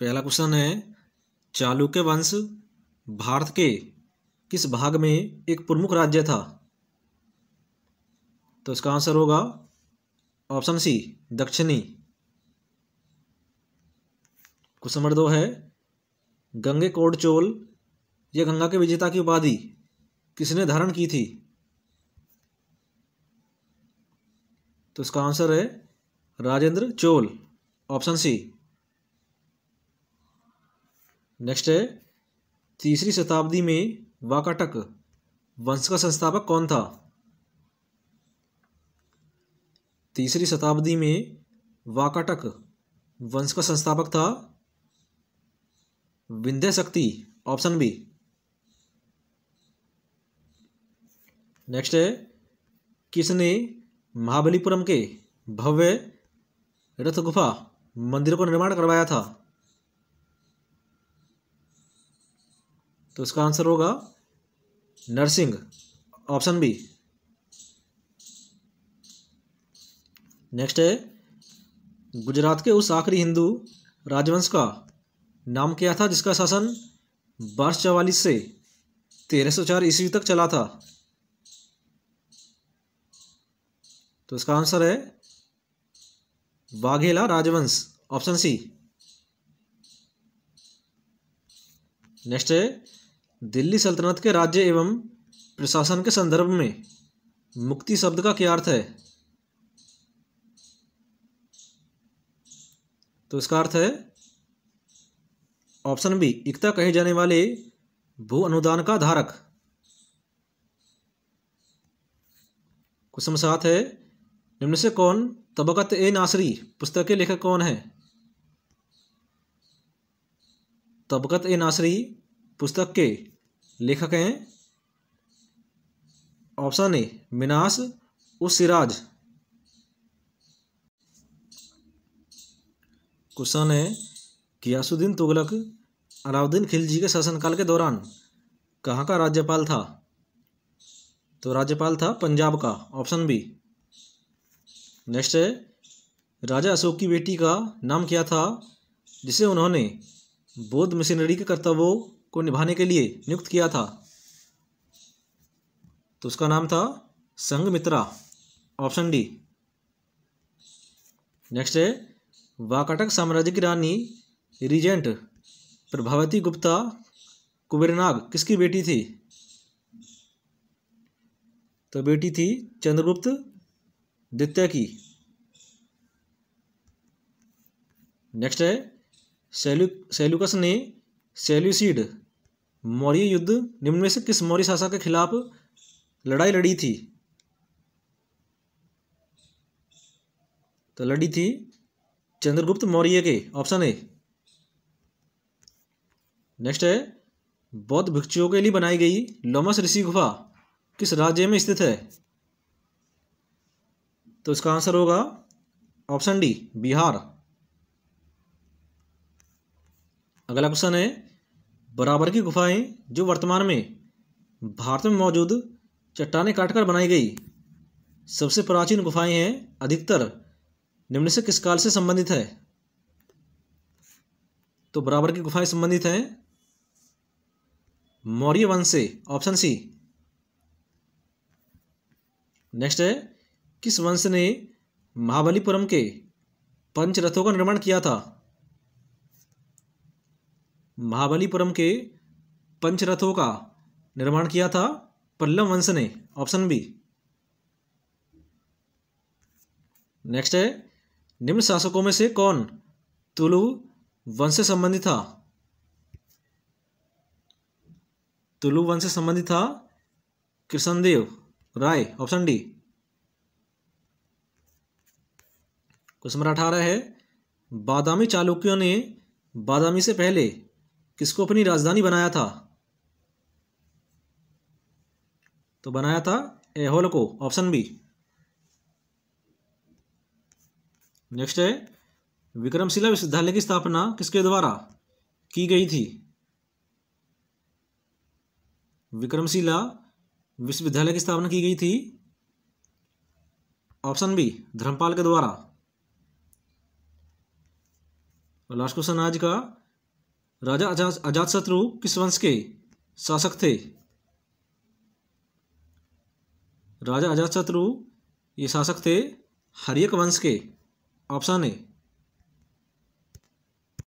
पहला क्वेश्चन है चालुक्य वंश भारत के किस भाग में एक प्रमुख राज्य था तो इसका आंसर होगा ऑप्शन सी दक्षिणी क्वेश्चन नंबर दो है गंगे कोड चोल या गंगा के विजेता की उपाधि किसने धारण की थी तो इसका आंसर है Rajendra Chola option C next है तीसरी शताब्दी में वाकाटक वंश का संस्थापक कौन था तीसरी शताब्दी में वाकाटक वंश का संस्थापक था विंध्य शक्ति ऑप्शन बी नेक्स्ट है किसने महाबलीपुरम के भव्य रथ गुफा मंदिर को निर्माण करवाया था तो इसका आंसर होगा नर्सिंग ऑप्शन बी नेक्स्ट है गुजरात के उस आखिरी हिंदू राजवंश का नाम क्या था जिसका शासन वर्ष चवालीस से तेरह सौ चार ईस्वी तक चला था तो इसका आंसर है वाघेला राजवंश ऑप्शन सी नेक्स्ट है दिल्ली सल्तनत के राज्य एवं प्रशासन के संदर्भ में मुक्ति शब्द का क्या अर्थ है तो इसका अर्थ है ऑप्शन बी इकता कहे जाने वाले भू अनुदान का धारक क्वेश्चन सात है निम्न से कौन तबकत ए नासरी पुस्तक के लेखक कौन है तबकत ए नासरी पुस्तक के लेखक हैं ऑप्शन ए मिनास उ सिराज क्वेश्चन है कियासुद्दीन तुगलक अलाउद्दीन खिलजी के शासनकाल के दौरान कहाँ का राज्यपाल था तो राज्यपाल था पंजाब का ऑप्शन बी नेक्स्ट है राजा अशोक की बेटी का नाम क्या था जिसे उन्होंने बौद्ध मिशनरी के कर्तव्यों को निभाने के लिए नियुक्त किया था तो उसका नाम था संगमित्रा ऑप्शन डी नेक्स्ट है वाकाटक साम्राज्य की रानी रिजेंट प्रभावती गुप्ता कुबेरनाग किसकी बेटी थी तो बेटी थी चंद्रगुप्त द्वितीय की नेक्स्ट है सेल्यू सेल्यूकस ने सेल्यूसीड मौर्य युद्ध निम्न में से किस मौर्य शासक के खिलाफ लड़ाई लड़ी थी तो लड़ी थी चंद्रगुप्त मौर्य के ऑप्शन ए नेक्स्ट है बौद्ध भिक्षुओं के लिए बनाई गई लोमस ऋषि गुफा किस राज्य में स्थित है तो इसका आंसर होगा ऑप्शन डी बिहार अगला क्वेश्चन है बराबर की गुफाएं जो वर्तमान में भारत में मौजूद चट्टाने काटकर बनाई गई सबसे प्राचीन गुफाएं हैं अधिकतर निम्न से किस काल से संबंधित है तो बराबर की गुफाएं संबंधित हैं मौर्य वंश से ऑप्शन सी नेक्स्ट है किस वंश ने महाबलीपुरम के पंचरथों का निर्माण किया था महाबलीपुरम के पंचरथों का निर्माण किया था पल्लव वंश ने ऑप्शन बी नेक्स्ट है निम्न शासकों में से कौन तुलु वंश से संबंधित था तुलु वंश से संबंधित था Krishnadeva Raya option D question number अठारह है बादामी चालुक्यों ने बादामी से पहले किसको अपनी राजधानी बनाया था तो बनाया था एहोल को ऑप्शन बी नेक्स्ट है विक्रमशिला विश्वविद्यालय की स्थापना किसके द्वारा की गई थी विक्रमशिला विश्वविद्यालय की स्थापना की गई थी ऑप्शन बी धर्मपाल के द्वारा लास्ट क्वेश्चन आज का राजा अजात शत्रु किस वंश के शासक थे राजा शत्रु ये शासक थे हरियक वंश के ऑप्शन है